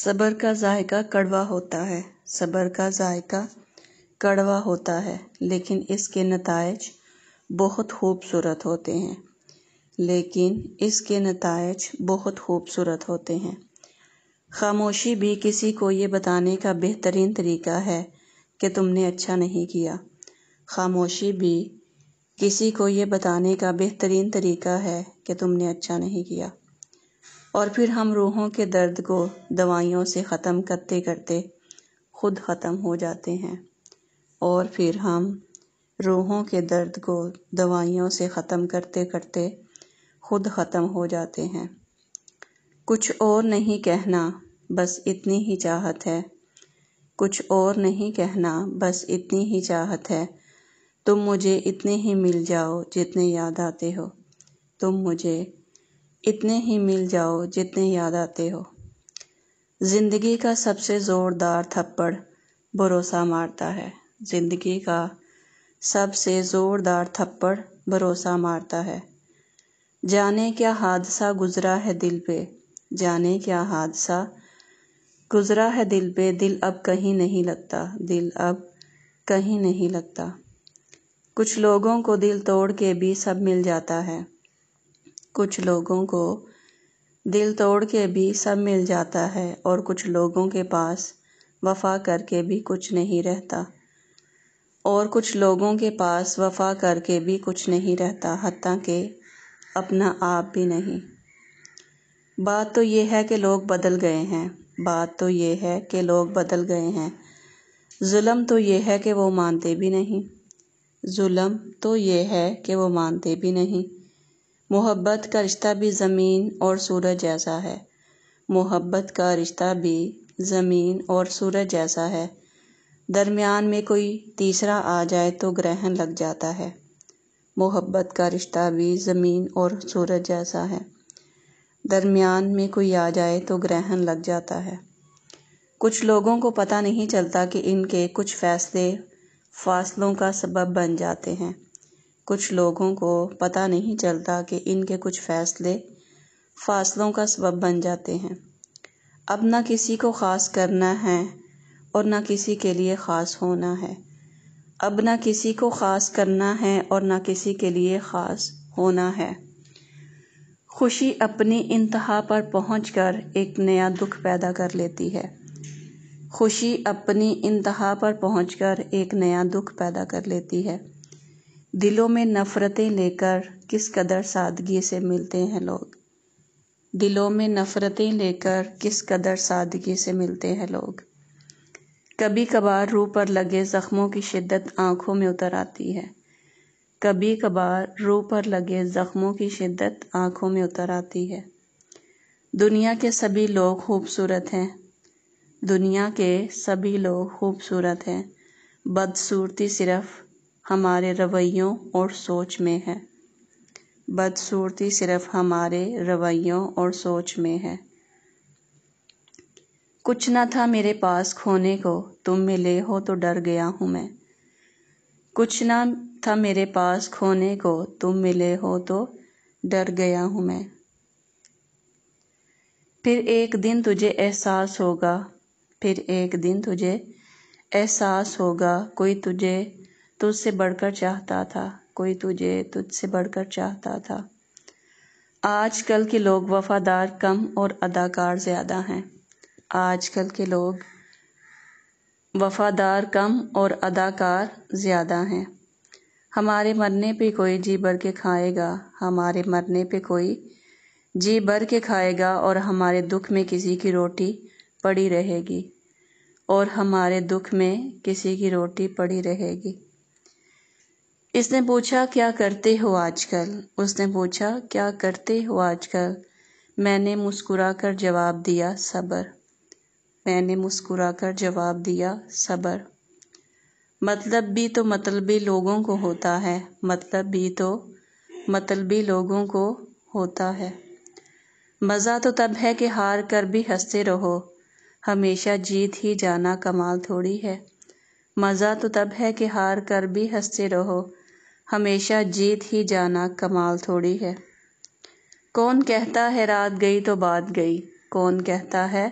सबर का जायका कड़वा होता है सबर का जायका कड़वा होता है लेकिन इसके नतज बहुत खूबसूरत होते हैं लेकिन इसके नतज बहुत खूबसूरत होते हैं खामोशी भी किसी को ये बताने का बेहतरीन तरीका है कि तुमने अच्छा नहीं किया खामोशी भी किसी को ये बताने का बेहतरीन तरीका है कि तुमने अच्छा नहीं किया और फिर हम रूहों के दर्द को दवाइयों से ख़त्म करते करते ख़ुद ख़त्म हो जाते हैं और फिर हम रूहों के दर्द को दवाइयों से ख़त्म करते करते ख़ुद ख़त्म हो जाते हैं कुछ और नहीं कहना बस इतनी ही चाहत है कुछ और नहीं कहना बस इतनी ही चाहत है तुम मुझे इतने ही मिल जाओ जितने याद आते हो तुम मुझे इतने ही मिल जाओ जितने याद आते हो ज़िंदगी का सबसे ज़ोरदार थप्पड़ भरोसा मारता है ज़िंदगी का सबसे ज़ोरदार थप्पड़ भरोसा मारता है जाने क्या हादसा गुजरा है दिल पे जाने क्या हादसा गुजरा है दिल पे दिल अब कहीं नहीं लगता दिल अब कहीं नहीं लगता कुछ लोगों को दिल तोड़ के भी सब मिल जाता है कुछ लोगों को दिल तोड़ के भी सब मिल जाता है और कुछ लोगों के पास वफ़ा करके भी कुछ नहीं रहता और कुछ लोगों के पास वफ़ा करके भी कुछ नहीं रहता हती कि अपना आप भी नहीं बात तो ये है कि लोग बदल गए हैं बात तो ये है कि लोग बदल गए हैं जुल्म तो ये है कि वो मानते भी नहीं जुल्म तो ये है कि वो मानते भी नहीं मोहब्बत का रिश्ता भी ज़मीन और सूरज जैसा है मोहब्बत का रिश्ता भी ज़मीन और सूरज जैसा है दरमियान में कोई तीसरा आ जाए तो ग्रहण लग जाता है मोहब्बत का रिश्ता भी ज़मीन और सूरज जैसा है दरमियान में कोई आ जाए तो ग्रहण लग जाता है कुछ लोगों को पता नहीं चलता कि इनके कुछ फैसले फासलों का सबब बन जाते हैं कुछ लोगों को पता नहीं चलता कि इनके कुछ फ़ैसले फ़ासलों का सबब बन जाते हैं अब ना किसी को ख़ास करना है और ना किसी के लिए ख़ास होना है अब ना किसी को ख़ास करना है और ना किसी के लिए ख़ास होना है खुशी अपनी इंतहा पर कर एक नया दुख पैदा कर लेती है खुशी अपनी इंतहा पर कर एक नया दुख पैदा कर लेती है दिलों में नफ़रतें लेकर किस कदर सादगी से मिलते हैं लोग दिलों में नफ़रतें लेकर किस कदर सादगी से मिलते हैं लोग कभी कभार रूह पर लगे ज़ख्मों की शिद्दत आँखों में उतर आती है कभी कभार रूह पर लगे ज़ख्मों की शिद्दत आँखों में उतर आती है दुनिया के सभी लोग खूबसूरत हैं दुनिया के सभी लोग खूबसूरत हैं बदसूरती सिर्फ़ हमारे रवैयों और सोच में है बदसूरती सिर्फ हमारे रवैयों और सोच में है कुछ ना था मेरे पास खोने को तुम मिले हो तो डर गया हूँ मैं कुछ ना था मेरे पास खोने को तुम मिले हो तो डर गया हूँ मैं फिर एक दिन तुझे एहसास होगा फिर एक दिन तुझे एहसास होगा कोई तुझे तुझसे बढ़कर चाहता था कोई तुझे तुझसे बढ़कर चाहता था आजकल के लोग वफादार कम और अदाकार ज़्यादा हैं आजकल के लोग वफादार कम और अदाकार ज़्यादा हैं हमारे मरने पे कोई जी भर के खाएगा हमारे मरने पे कोई जी भर के खाएगा और हमारे दुख में किसी की रोटी पड़ी रहेगी और हमारे दुख में किसी की रोटी पड़ी रहेगी इसने पूछा क्या करते हो आजकल उसने पूछा क्या करते हो आजकल मैंने मुस्कुरा कर जवाब दिया सब्र मैंने मुस्कुरा कर जवाब दिया सब्र मतलब भी तो मतलबी लोगों को होता है मतलब भी तो मतलबी लोगों को होता है मज़ा तो तब है कि हार कर भी हंसते रहो हमेशा जीत ही जाना कमाल थोड़ी है मज़ा तो तब है कि हार कर भी हंसते रहो हमेशा जीत ही जाना कमाल थोड़ी है कौन कहता है रात गई तो बात गई कौन कहता है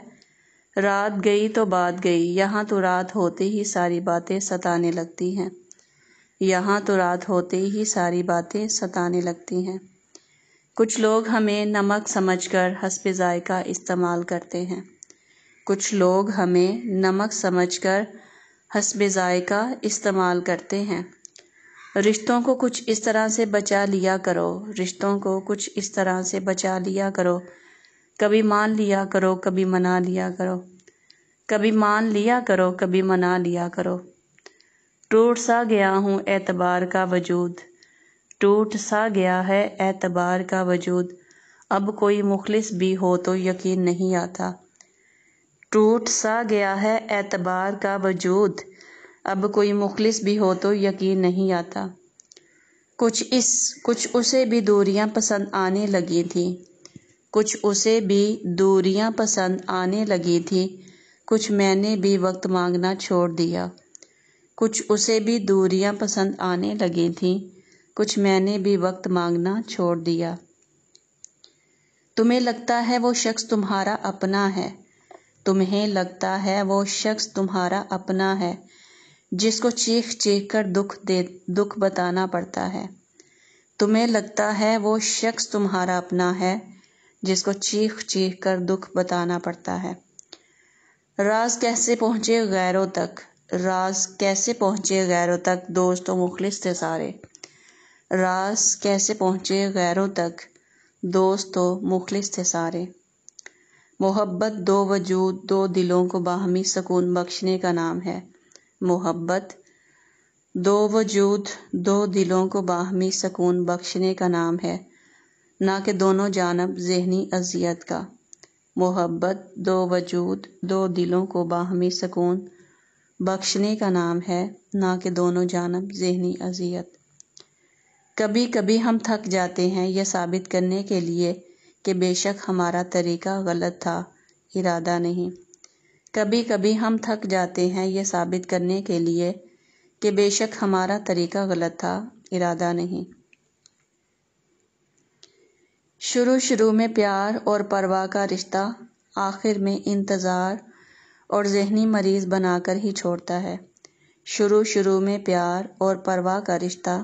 रात गई तो बात गई यहाँ तो रात होते ही सारी बातें सताने लगती हैं यहाँ तो रात होते ही सारी बातें सताने लगती हैं कुछ लोग हमें नमक समझकर हंसप जायका इस्तेमाल करते हैं कुछ लोग हमें नमक समझकर हंसप जायका इस्तेमाल करते हैं रिश्तों को कुछ इस तरह से बचा लिया करो रिश्तों को कुछ इस तरह से बचा लिया करो कभी मान लिया करो कभी मना लिया करो कभी मान लिया करो कभी मना लिया करो टूट सा गया हूँ एतबार का वजूद टूट सा गया है एतबार का वजूद अब कोई मुखलिस भी हो तो यकीन नहीं आता टूट सा गया है एतबार का वजूद अब कोई मुखलिस भी हो तो यकीन नहीं आता कुछ इस कुछ उसे भी दूरियां पसंद आने लगी थी कुछ उसे भी दूरियां पसंद आने लगी थी कुछ मैंने भी वक्त मांगना छोड़ दिया कुछ उसे भी दूरियां पसंद आने लगी थी कुछ मैंने भी वक्त मांगना छोड़ दिया तुम्हें लगता है वो शख्स तुम्हारा अपना है तुम्हें लगता है वो शख्स तुम्हारा अपना है जिसको चीख चीख कर दुख दे दुख बताना पड़ता है तुम्हें लगता है वो शख्स तुम्हारा अपना है जिसको चीख चीख कर दुख बताना पड़ता है राज कैसे पहुंचे गैरों तक राज कैसे पहुंचे गैरों तक दोस्तों तो मुखलिस थे सारे राज कैसे पहुँचे गैरों तक दोस्तों तो मुखलिस थे सारे मोहब्बत दो वजूद दो दिलों को बाहमी सुकून बख्शने का नाम है मोहब्बत दो वजूद दो दिलों को बाहमी सकून बख्शने का नाम है ना कि दोनों जानब जहनी अजियत का मोहब्बत दो वजूद दो दिलों को बाहमी सकून बख्शने का नाम है ना कि दोनों जानब जहनी अजियत कभी कभी हम थक जाते हैं यह साबित करने के लिए कि बेशक हमारा तरीका गलत था इरादा नहीं कभी कभी हम थक जाते हैं ये साबित करने के लिए कि बेशक हमारा तरीका गलत था इरादा नहीं शुरू शुरू में प्यार और परवाह का रिश्ता आखिर में इंतज़ार और जहनी मरीज़ बनाकर ही छोड़ता है शुरू शुरू में प्यार और परवाह का रिश्ता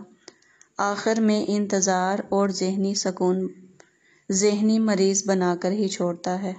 आखिर में इंतज़ार और जहनी सकून जहनी मरीज़ बनाकर ही छोड़ता है